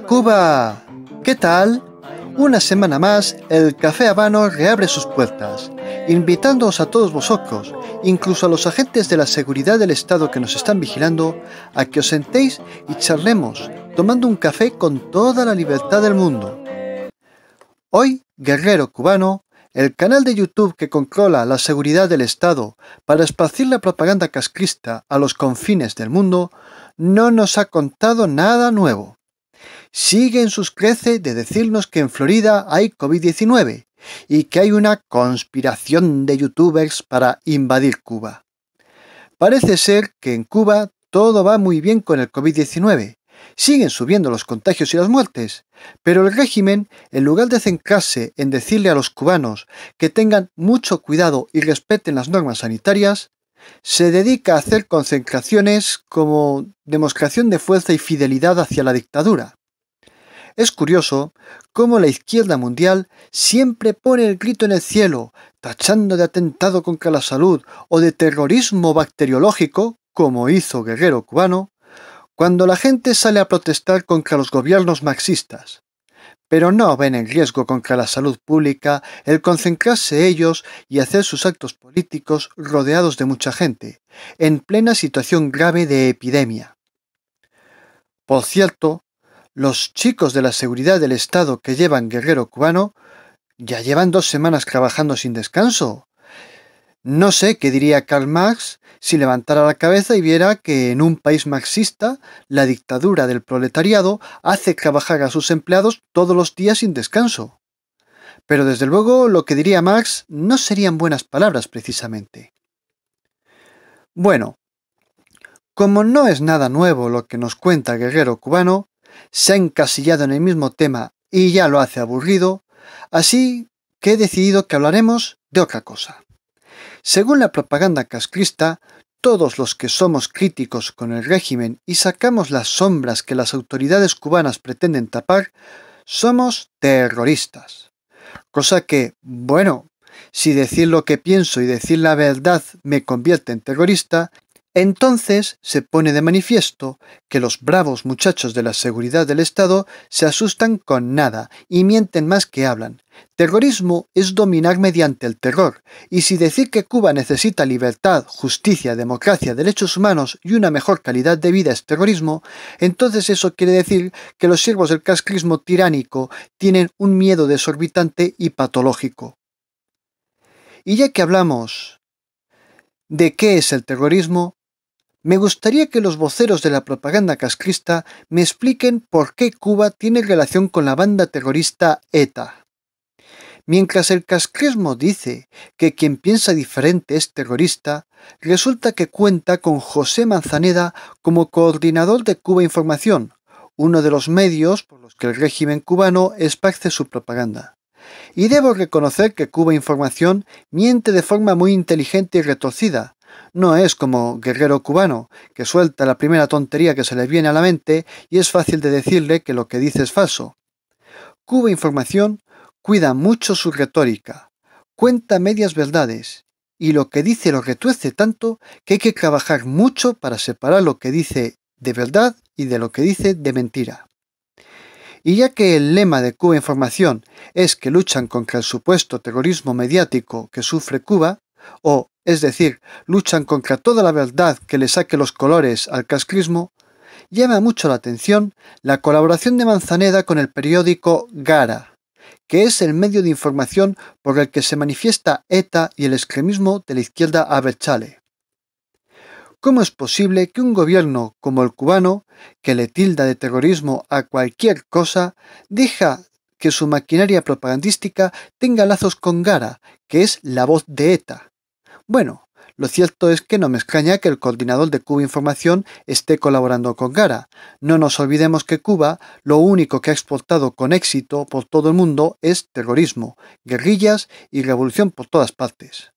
Cuba, ¿qué tal? Una semana más, el Café Habano reabre sus puertas, invitándoos a todos vosotros, incluso a los agentes de la seguridad del Estado que nos están vigilando, a que os sentéis y charlemos, tomando un café con toda la libertad del mundo. Hoy, Guerrero Cubano, el canal de YouTube que controla la seguridad del Estado para esparcir la propaganda casquista a los confines del mundo, no nos ha contado nada nuevo. Siguen en sus creces de decirnos que en Florida hay COVID-19 y que hay una conspiración de youtubers para invadir Cuba. Parece ser que en Cuba todo va muy bien con el COVID-19. Siguen subiendo los contagios y las muertes, pero el régimen, en lugar de centrarse en decirle a los cubanos que tengan mucho cuidado y respeten las normas sanitarias, se dedica a hacer concentraciones como demostración de fuerza y fidelidad hacia la dictadura. Es curioso cómo la izquierda mundial siempre pone el grito en el cielo, tachando de atentado contra la salud o de terrorismo bacteriológico, como hizo Guerrero Cubano, cuando la gente sale a protestar contra los gobiernos marxistas. Pero no ven en riesgo contra la salud pública el concentrarse ellos y hacer sus actos políticos rodeados de mucha gente, en plena situación grave de epidemia. Por cierto, los chicos de la seguridad del Estado que llevan Guerrero Cubano ya llevan dos semanas trabajando sin descanso. No sé qué diría Karl Marx si levantara la cabeza y viera que en un país marxista la dictadura del proletariado hace trabajar a sus empleados todos los días sin descanso. Pero desde luego lo que diría Marx no serían buenas palabras precisamente. Bueno, como no es nada nuevo lo que nos cuenta Guerrero Cubano, se ha encasillado en el mismo tema y ya lo hace aburrido, así que he decidido que hablaremos de otra cosa. Según la propaganda cascrista, todos los que somos críticos con el régimen y sacamos las sombras que las autoridades cubanas pretenden tapar, somos terroristas. Cosa que, bueno, si decir lo que pienso y decir la verdad me convierte en terrorista, entonces se pone de manifiesto que los bravos muchachos de la seguridad del Estado se asustan con nada y mienten más que hablan. Terrorismo es dominar mediante el terror, y si decir que Cuba necesita libertad, justicia, democracia, derechos humanos y una mejor calidad de vida es terrorismo, entonces eso quiere decir que los siervos del castrismo tiránico tienen un miedo desorbitante y patológico. Y ya que hablamos de qué es el terrorismo, me gustaría que los voceros de la propaganda casquista me expliquen por qué Cuba tiene relación con la banda terrorista ETA. Mientras el casquismo dice que quien piensa diferente es terrorista, resulta que cuenta con José Manzaneda como coordinador de Cuba Información, uno de los medios por los que el régimen cubano esparce su propaganda. Y debo reconocer que Cuba Información miente de forma muy inteligente y retorcida, no es como guerrero cubano, que suelta la primera tontería que se le viene a la mente y es fácil de decirle que lo que dice es falso. Cuba Información cuida mucho su retórica, cuenta medias verdades, y lo que dice lo retuerce tanto que hay que trabajar mucho para separar lo que dice de verdad y de lo que dice de mentira. Y ya que el lema de Cuba Información es que luchan contra el supuesto terrorismo mediático que sufre Cuba, o es decir, luchan contra toda la verdad que le saque los colores al casclismo, llama mucho la atención la colaboración de Manzaneda con el periódico Gara, que es el medio de información por el que se manifiesta ETA y el extremismo de la izquierda Abertzale. ¿Cómo es posible que un gobierno como el cubano, que le tilda de terrorismo a cualquier cosa, deja que su maquinaria propagandística tenga lazos con Gara, que es la voz de ETA? Bueno, lo cierto es que no me extraña que el coordinador de Cuba Información esté colaborando con Gara. No nos olvidemos que Cuba lo único que ha exportado con éxito por todo el mundo es terrorismo, guerrillas y revolución por todas partes.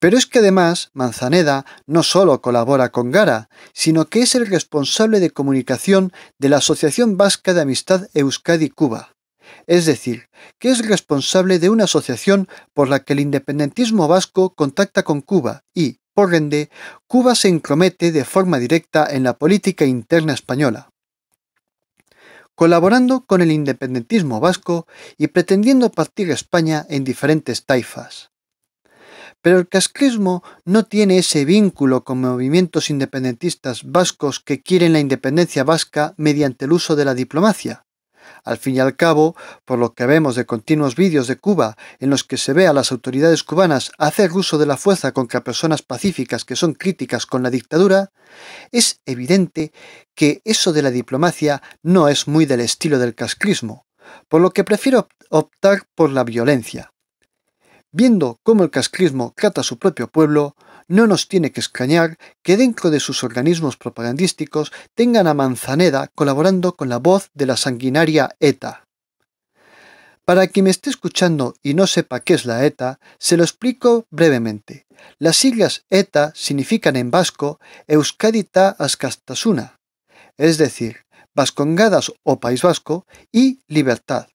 Pero es que además Manzaneda no solo colabora con Gara, sino que es el responsable de comunicación de la Asociación Vasca de Amistad Euskadi-Cuba es decir, que es responsable de una asociación por la que el independentismo vasco contacta con Cuba y, por ende, Cuba se intromete de forma directa en la política interna española. Colaborando con el independentismo vasco y pretendiendo partir España en diferentes taifas. Pero el casquismo no tiene ese vínculo con movimientos independentistas vascos que quieren la independencia vasca mediante el uso de la diplomacia, al fin y al cabo, por lo que vemos de continuos vídeos de Cuba en los que se ve a las autoridades cubanas hacer uso de la fuerza contra personas pacíficas que son críticas con la dictadura, es evidente que eso de la diplomacia no es muy del estilo del cascrismo, por lo que prefiero optar por la violencia, viendo cómo el casclismo trata a su propio pueblo, no nos tiene que escañar que dentro de sus organismos propagandísticos tengan a Manzaneda colaborando con la voz de la sanguinaria ETA. Para quien me esté escuchando y no sepa qué es la ETA, se lo explico brevemente. Las siglas ETA significan en vasco Euskadita ta es decir, Vascongadas o País Vasco y Libertad,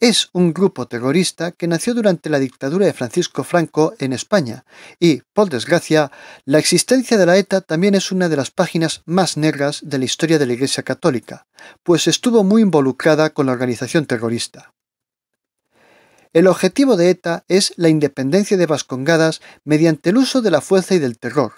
es un grupo terrorista que nació durante la dictadura de Francisco Franco en España y, por desgracia, la existencia de la ETA también es una de las páginas más negras de la historia de la Iglesia Católica, pues estuvo muy involucrada con la organización terrorista. El objetivo de ETA es la independencia de Vascongadas mediante el uso de la fuerza y del terror,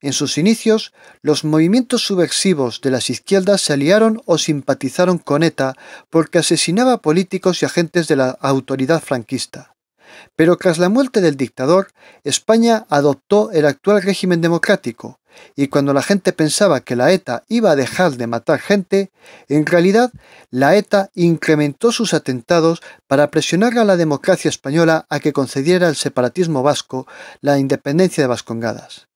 en sus inicios, los movimientos subversivos de las izquierdas se aliaron o simpatizaron con ETA porque asesinaba políticos y agentes de la autoridad franquista. Pero tras la muerte del dictador, España adoptó el actual régimen democrático, y cuando la gente pensaba que la ETA iba a dejar de matar gente, en realidad la ETA incrementó sus atentados para presionar a la democracia española a que concediera al separatismo vasco la independencia de Vascongadas.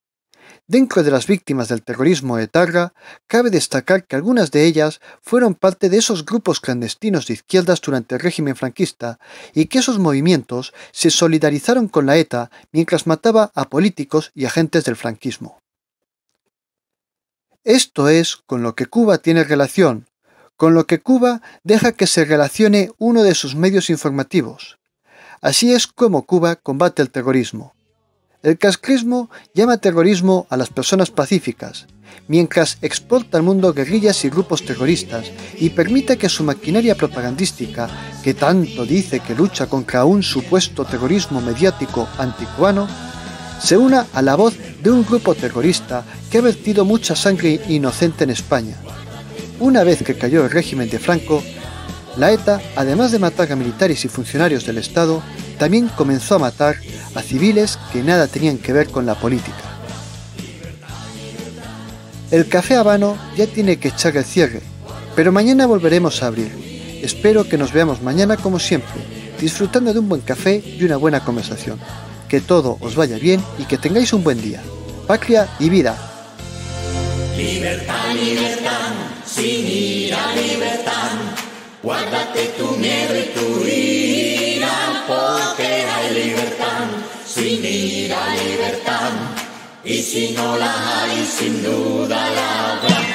Dentro de las víctimas del terrorismo etarra, cabe destacar que algunas de ellas fueron parte de esos grupos clandestinos de izquierdas durante el régimen franquista y que esos movimientos se solidarizaron con la ETA mientras mataba a políticos y agentes del franquismo. Esto es con lo que Cuba tiene relación, con lo que Cuba deja que se relacione uno de sus medios informativos. Así es como Cuba combate el terrorismo el cascrismo llama terrorismo a las personas pacíficas, mientras exporta al mundo guerrillas y grupos terroristas y permite que su maquinaria propagandística, que tanto dice que lucha contra un supuesto terrorismo mediático anticuano, se una a la voz de un grupo terrorista que ha vertido mucha sangre inocente en España. Una vez que cayó el régimen de Franco, la ETA, además de matar a militares y funcionarios del Estado, también comenzó a matar a civiles que nada tenían que ver con la política. El café habano ya tiene que echar el cierre, pero mañana volveremos a abrir. Espero que nos veamos mañana como siempre, disfrutando de un buen café y una buena conversación. Que todo os vaya bien y que tengáis un buen día. Patria y vida. tu porque hay libertad, sin ira libertad, y si no la sin duda la habrá.